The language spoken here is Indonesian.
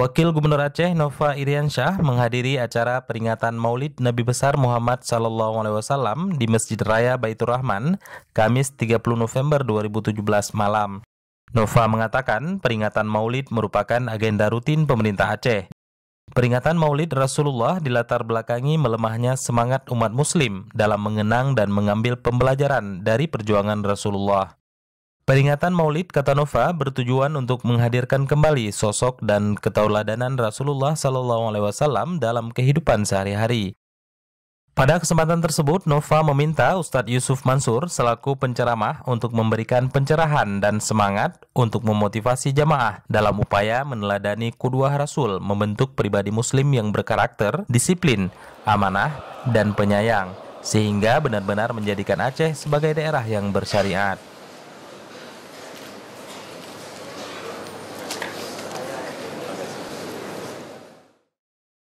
Wakil Gubernur Aceh Nova Iriansyah menghadiri acara peringatan Maulid Nabi besar Muhammad Sallallahu Alaihi Wasallam di Masjid Raya Baitur Rahman, Kamis 30 November 2017 malam. Nova mengatakan peringatan maulid merupakan agenda rutin pemerintah Aceh. Peringatan maulid Rasulullah dilatar belakangi melemahnya semangat umat muslim dalam mengenang dan mengambil pembelajaran dari perjuangan Rasulullah. Peringatan maulid kata Nova bertujuan untuk menghadirkan kembali sosok dan ketauladanan Rasulullah Sallallahu Alaihi Wasallam dalam kehidupan sehari-hari pada kesempatan tersebut, Nova meminta Ustadz Yusuf Mansur selaku penceramah untuk memberikan pencerahan dan semangat untuk memotivasi jamaah dalam upaya meneladani kedua Rasul membentuk pribadi muslim yang berkarakter, disiplin, amanah, dan penyayang, sehingga benar-benar menjadikan Aceh sebagai daerah yang bersyariat.